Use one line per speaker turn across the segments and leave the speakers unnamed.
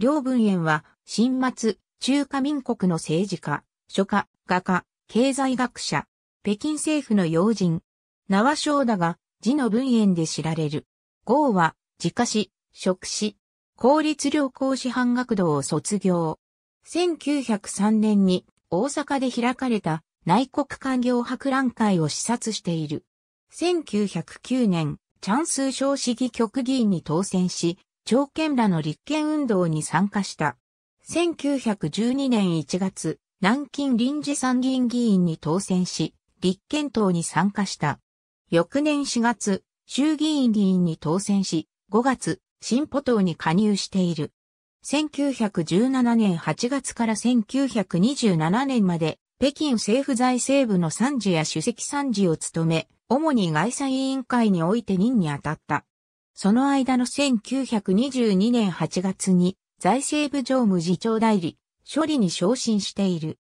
両文苑は、新末、中華民国の政治家、書家、画家、経済学者、北京政府の要人、縄章だが、字の文苑で知られる。号は、自家史、職史、公立良好師範学堂を卒業。1903年に大阪で開かれた内国官業博覧会を視察している。1909年、チャンス少市議局議員に当選し、長県らの立憲運動に参加した。1912年1月、南京臨時参議院議員に当選し、立憲党に参加した。翌年4月、衆議院議員に当選し、5月、進歩党に加入している。1917年8月から1927年まで、北京政府財政部の参事や主席参事を務め、主に外際委員会において任に当たった。その間の1922年8月に財政部常務次長代理、処理に昇進している。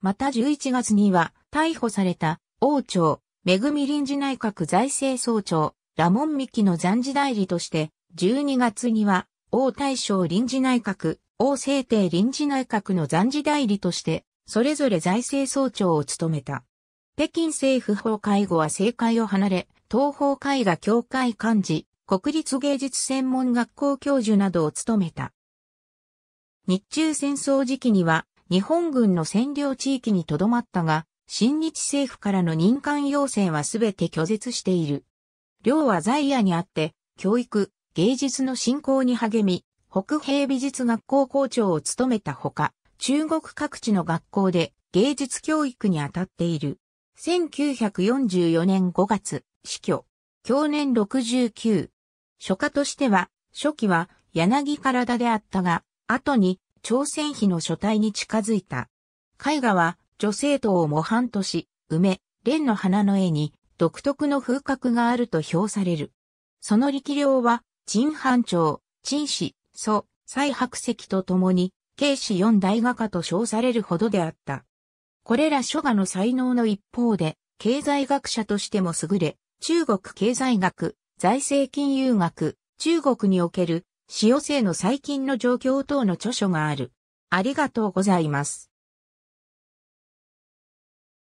また11月には逮捕された王朝、めぐみ臨時内閣財政総長、ラモン・ミキの暫時代理として、12月には王大将臨時内閣、王政帝臨時内閣の暫時代理として、それぞれ財政総長を務めた。北京政府法会後は政界を離れ、東方会が協会幹事、国立芸術専門学校教授などを務めた。日中戦争時期には日本軍の占領地域にとどまったが、新日政府からの任官要請はすべて拒絶している。両は在野にあって、教育、芸術の振興に励み、北平美術学校校長を務めたほか、中国各地の学校で芸術教育に当たっている。1944年5月、死去。去年69。書家としては、初期は柳体であったが、後に朝鮮妃の書体に近づいた。絵画は女性塔を模範とし、梅、蓮の花の絵に独特の風格があると評される。その力量は、陳藩長、陳氏、祖、蔡白石と共に、慶史四大画家と称されるほどであった。これら書画の才能の一方で、経済学者としても優れ、中国経済学、財政金融学、中国における、使用性の最近の状況等の著書がある。ありがとうございます。